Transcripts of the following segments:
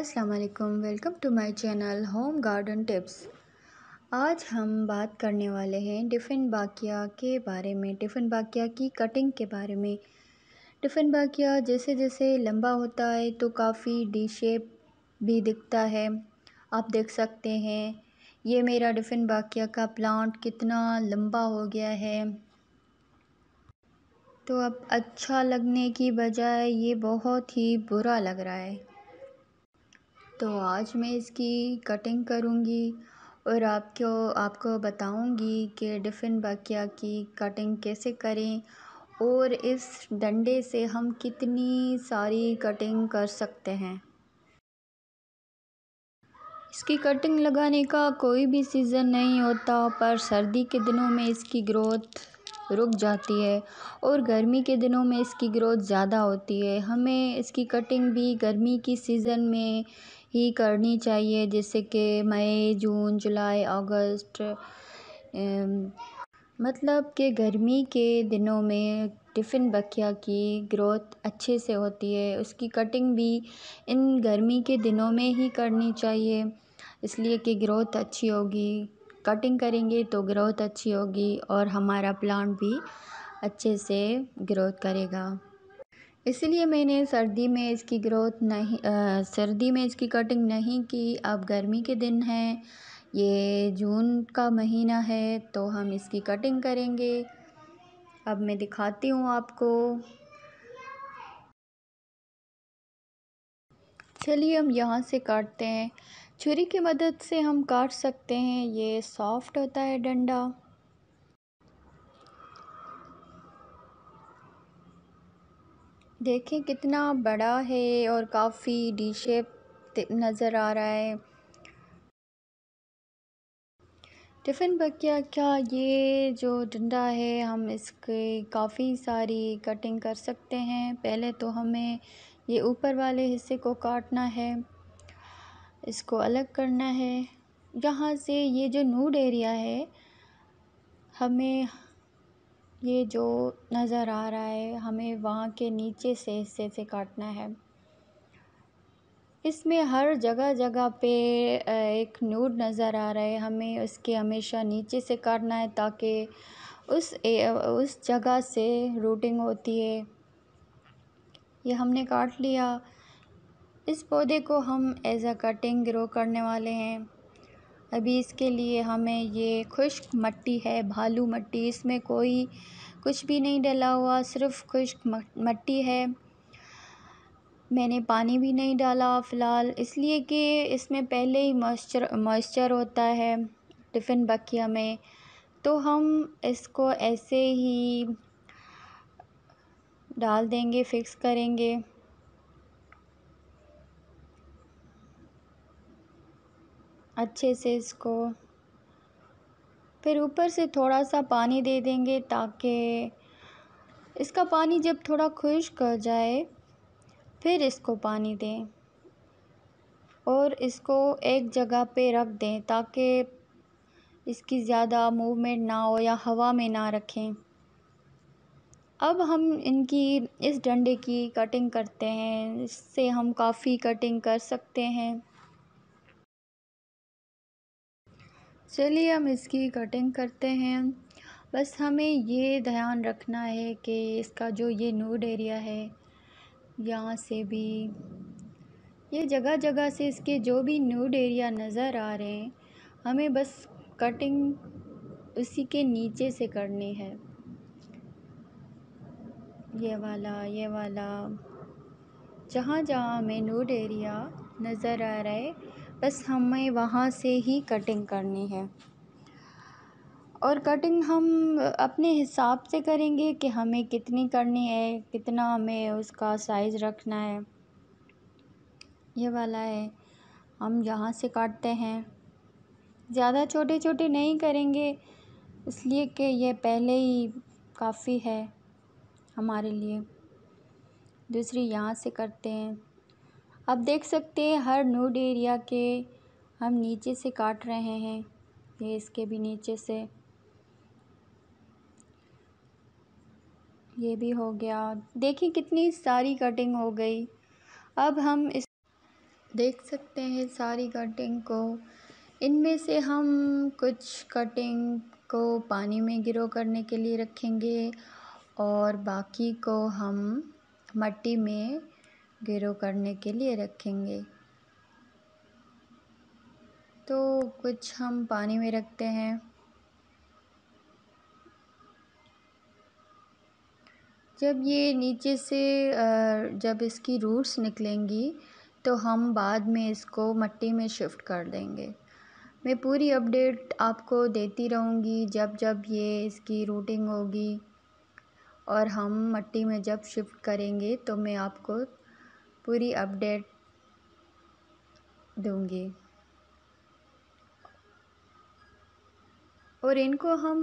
अस्सलाम welcome to my channel home garden tips आज हम बात करने वाले हैं टिफ़िन बाकिया के बारे में टिफ़िन बाकिया की कटिंग के बारे में टिफ़िन बाकिया जैसे जैसे लंबा होता है तो काफ़ी डी शेप भी दिखता है आप देख सकते हैं ये मेरा टिफ़िन बाकिया का प्लांट कितना लंबा हो गया है तो अब अच्छा लगने की बजाय ये बहुत ही बुरा लग रहा है तो आज मैं इसकी कटिंग करूँगी और आपको आपको बताऊँगी कि डिफ़िन बाकिया की कटिंग कैसे करें और इस डंडे से हम कितनी सारी कटिंग कर सकते हैं इसकी कटिंग लगाने का कोई भी सीज़न नहीं होता पर सर्दी के दिनों में इसकी ग्रोथ रुक जाती है और गर्मी के दिनों में इसकी ग्रोथ ज़्यादा होती है हमें इसकी कटिंग भी गर्मी की सीज़न में ही करनी चाहिए जैसे कि मई जून जुलाई अगस्त मतलब कि गर्मी के दिनों में टिफ़िन बखिया की ग्रोथ अच्छे से होती है उसकी कटिंग भी इन गर्मी के दिनों में ही करनी चाहिए इसलिए कि ग्रोथ अच्छी होगी कटिंग करेंगे तो ग्रोथ अच्छी होगी और हमारा प्लांट भी अच्छे से ग्रोथ करेगा इसलिए मैंने सर्दी में इसकी ग्रोथ नहीं सर्दी में इसकी कटिंग नहीं की अब गर्मी के दिन हैं ये जून का महीना है तो हम इसकी कटिंग करेंगे अब मैं दिखाती हूँ आपको चलिए हम यहाँ से काटते हैं छुरी की मदद से हम काट सकते हैं ये सॉफ्ट होता है डंडा देखें कितना बड़ा है और काफी डी शेप नजर आ रहा है टिफ़िन बकिया क्या ये जो डंडा है हम इसके काफ़ी सारी कटिंग कर सकते हैं पहले तो हमें ये ऊपर वाले हिस्से को काटना है इसको अलग करना है यहाँ से ये जो नूड एरिया है हमें ये जो नज़र आ रहा है हमें वहाँ के नीचे से हिस्से से काटना है इसमें हर जगह जगह पे एक नूर नज़र आ रहा है हमें उसके हमेशा नीचे से काटना है ताकि उस उस जगह से रूटिंग होती है ये हमने काट लिया इस पौधे को हम एज अ कटिंग ग्रो करने वाले हैं अभी इसके लिए हमें ये खुश्क मट्टी है भालू मट्टी इसमें कोई कुछ भी नहीं डला हुआ सिर्फ खुश्क मट्टी है मैंने पानी भी नहीं डाला फ़िलहाल इसलिए कि इसमें पहले ही मॉइस्चर मॉइस्चर होता है टिफ़िन बकिया में तो हम इसको ऐसे ही डाल देंगे फिक्स करेंगे अच्छे से इसको फिर ऊपर से थोड़ा सा पानी दे देंगे ताकि इसका पानी जब थोड़ा खुश्क हो जाए फिर इसको पानी दें और इसको एक जगह पे रख दें ताकि इसकी ज़्यादा मूवमेंट ना हो या हवा में ना रखें अब हम इनकी इस डंडे की कटिंग करते हैं इससे हम काफ़ी कटिंग कर सकते हैं चलिए हम इसकी कटिंग करते हैं बस हमें ये ध्यान रखना है कि इसका जो ये नूड एरिया है यहाँ से भी ये जगह जगह से इसके जो भी नूड एरिया नज़र आ रहे हैं हमें बस कटिंग उसी के नीचे से करनी है ये वाला ये वाला जहाँ जहाँ हमें नूड एरिया नज़र आ रहा है बस हमें वहाँ से ही कटिंग करनी है और कटिंग हम अपने हिसाब से करेंगे कि हमें कितनी करनी है कितना हमें उसका साइज़ रखना है ये वाला है हम यहाँ से काटते हैं ज़्यादा छोटे छोटे नहीं करेंगे इसलिए कि यह पहले ही काफ़ी है हमारे लिए दूसरी यहाँ से करते हैं अब देख सकते हैं हर नोड एरिया के हम नीचे से काट रहे हैं ये इसके भी नीचे से ये भी हो गया देखिए कितनी सारी कटिंग हो गई अब हम इस देख सकते हैं सारी कटिंग को इनमें से हम कुछ कटिंग को पानी में गिरो करने के लिए रखेंगे और बाकी को हम मट्टी में गिरोह करने के लिए रखेंगे तो कुछ हम पानी में रखते हैं जब ये नीचे से जब इसकी रूट्स निकलेंगी तो हम बाद में इसको मट्टी में शिफ्ट कर देंगे मैं पूरी अपडेट आपको देती रहूँगी जब जब ये इसकी रूटिंग होगी और हम मट्टी में जब शिफ्ट करेंगे तो मैं आपको पूरी अपडेट दूँगी और इनको हम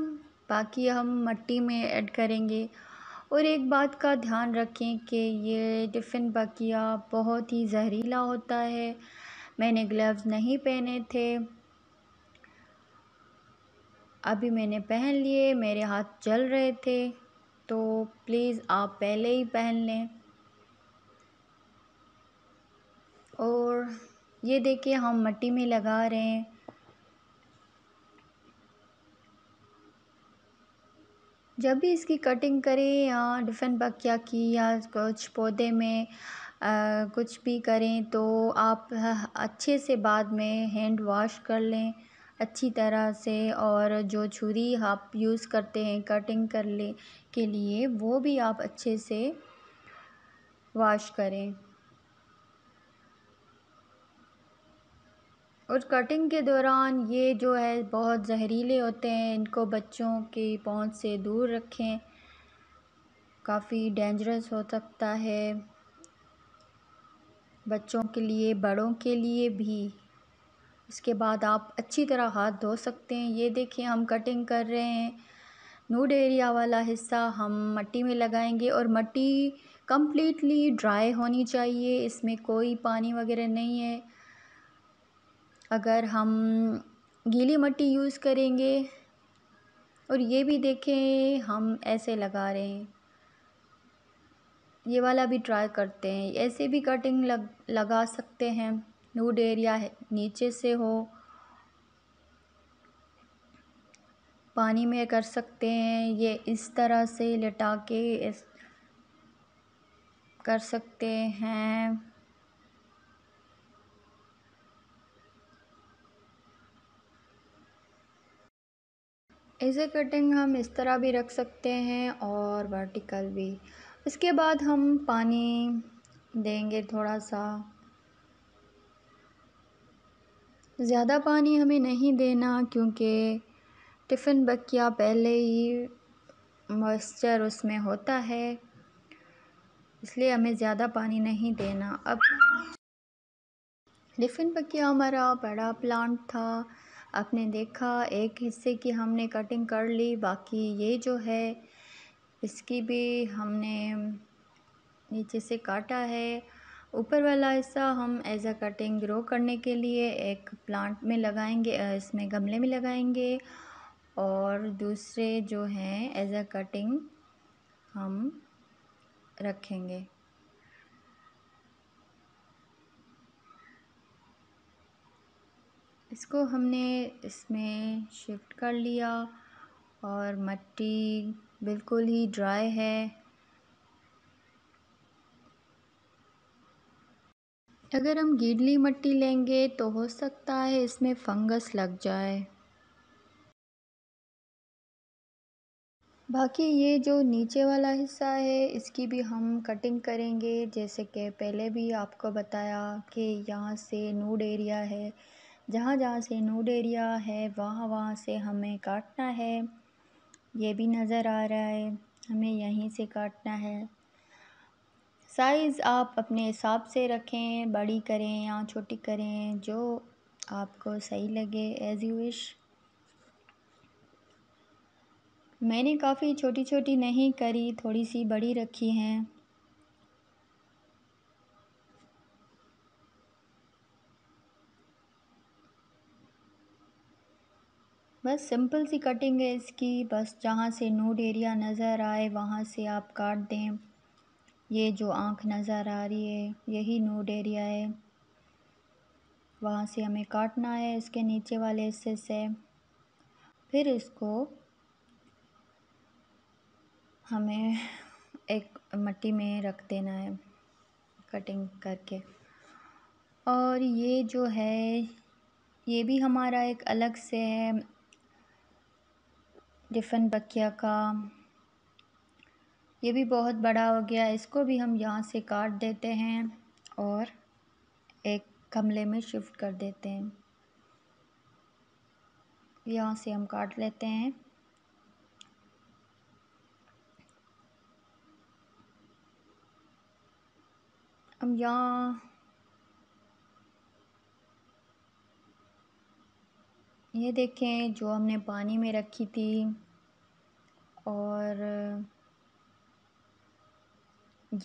बाकी हम मट्टी में ऐड करेंगे और एक बात का ध्यान रखें कि ये टिफ़िन बकिया बहुत ही जहरीला होता है मैंने ग्लव्स नहीं पहने थे अभी मैंने पहन लिए मेरे हाथ जल रहे थे तो प्लीज़ आप पहले ही पहन लें और ये देखिए हम मट्टी में लगा रहे हैं जब भी इसकी कटिंग करें या डिफेन बकिया की या कुछ पौधे में आ, कुछ भी करें तो आप अच्छे से बाद में हैंड वॉश कर लें अच्छी तरह से और जो छुरी आप यूज़ करते हैं कटिंग कर ले के लिए वो भी आप अच्छे से वॉश करें और कटिंग के दौरान ये जो है बहुत ज़हरीले होते हैं इनको बच्चों की पहुँच से दूर रखें काफ़ी डेंजरस हो सकता है बच्चों के लिए बड़ों के लिए भी इसके बाद आप अच्छी तरह हाथ धो सकते हैं ये देखिए हम कटिंग कर रहे हैं नूड एरिया वाला हिस्सा हम मट्टी में लगाएंगे और मट्टी कम्प्लीटली ड्राई होनी चाहिए इसमें कोई पानी वगैरह नहीं है अगर हम गीली मट्टी यूज़ करेंगे और ये भी देखें हम ऐसे लगा रहे हैं ये वाला भी ट्राई करते हैं ऐसे भी कटिंग लग लगा सकते हैं नूड एरिया है नीचे से हो पानी में कर सकते हैं ये इस तरह से लटा के इस कर सकते हैं ऐसे कटिंग हम इस तरह भी रख सकते हैं और वर्टिकल भी इसके बाद हम पानी देंगे थोड़ा सा ज़्यादा पानी हमें नहीं देना क्योंकि टिफ़िन बकिया पहले ही मॉइस्चर उसमें होता है इसलिए हमें ज़्यादा पानी नहीं देना अब टिफ़िन बकिया हमारा बड़ा प्लांट था आपने देखा एक हिस्से की हमने कटिंग कर ली बाकी ये जो है इसकी भी हमने नीचे से काटा है ऊपर वाला हिस्सा हम एज अ कटिंग ग्रो करने के लिए एक प्लांट में लगाएंगे इसमें गमले में लगाएंगे और दूसरे जो हैं एज अ कटिंग हम रखेंगे इसको हमने इसमें शिफ्ट कर लिया और मट्टी बिल्कुल ही ड्राई है अगर हम गीडली मट्टी लेंगे तो हो सकता है इसमें फंगस लग जाए बाकी ये जो नीचे वाला हिस्सा है इसकी भी हम कटिंग करेंगे जैसे कि पहले भी आपको बताया कि यहाँ से नूड एरिया है जहाँ जहाँ से नोड एरिया है वहाँ वहाँ से हमें काटना है ये भी नज़र आ रहा है हमें यहीं से काटना है साइज़ आप अपने हिसाब से रखें बड़ी करें या छोटी करें जो आपको सही लगे एज़ यू विश मैंने काफ़ी छोटी छोटी नहीं करी थोड़ी सी बड़ी रखी हैं बस सिंपल सी कटिंग है इसकी बस जहाँ से नोड एरिया नज़र आए वहाँ से आप काट दें ये जो आँख नज़र आ रही है यही नोड एरिया है वहाँ से हमें काटना है इसके नीचे वाले हिस्से से फिर इसको हमें एक मट्टी में रख देना है कटिंग करके और ये जो है ये भी हमारा एक अलग से है डिफ़न बकिया का ये भी बहुत बड़ा हो गया इसको भी हम यहाँ से काट देते हैं और एक गमले में शिफ्ट कर देते हैं यहाँ से हम काट लेते हैं हम यहाँ ये देखें जो हमने पानी में रखी थी और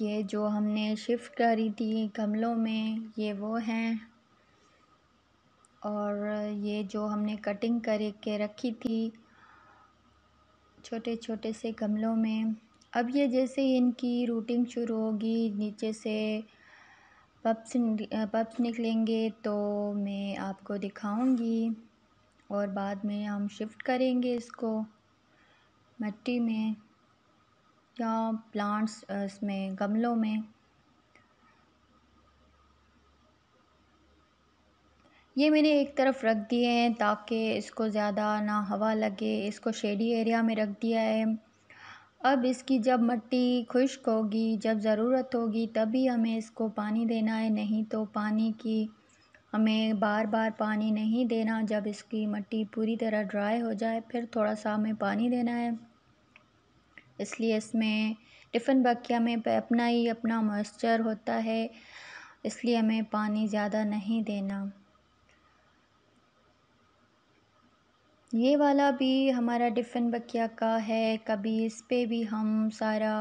ये जो हमने शिफ्ट करी थी गमलों में ये वो हैं और ये जो हमने कटिंग कर के रखी थी छोटे छोटे से गमलों में अब ये जैसे ही इनकी रूटिंग शुरू होगी नीचे से पप्स पप्स निकलेंगे तो मैं आपको दिखाऊंगी और बाद में हम शिफ़्ट करेंगे इसको मिट्टी में या प्लांट्स इसमें गमलों में ये मैंने एक तरफ रख दिए हैं ताकि इसको ज़्यादा ना हवा लगे इसको शेडी एरिया में रख दिया है अब इसकी जब मिट्टी खुश्क होगी जब ज़रूरत होगी तभी हमें इसको पानी देना है नहीं तो पानी की हमें बार बार पानी नहीं देना जब इसकी मिट्टी पूरी तरह ड्राई हो जाए फिर थोड़ा सा हमें पानी देना है इसलिए इसमें टिफ़िन बखिया में अपना ही अपना मॉइस्चर होता है इसलिए हमें पानी ज़्यादा नहीं देना ये वाला भी हमारा टिफ़िन बखिया का है कभी इस पर भी हम सारा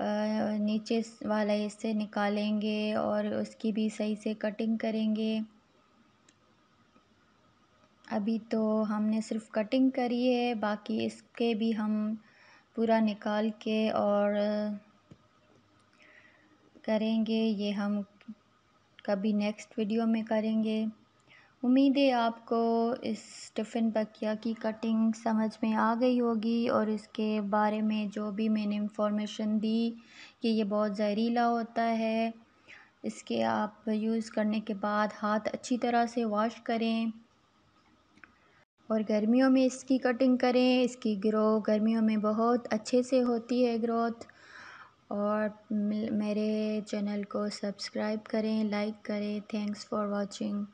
नीचे वाला हिस्से निकालेंगे और उसकी भी सही से कटिंग करेंगे अभी तो हमने सिर्फ कटिंग करी है बाकी इसके भी हम पूरा निकाल के और करेंगे ये हम कभी नेक्स्ट वीडियो में करेंगे उम्मीद है आपको इस टिफ़िन बकिया की कटिंग समझ में आ गई होगी और इसके बारे में जो भी मैंने इंफॉर्मेशन दी कि ये बहुत ज़हरीला होता है इसके आप यूज़ करने के बाद हाथ अच्छी तरह से वॉश करें और गर्मियों में इसकी कटिंग करें इसकी ग्रो गर्मियों में बहुत अच्छे से होती है ग्रोथ और मेरे चैनल को सब्सक्राइब करें लाइक करें थैंक्स फॉर वाचिंग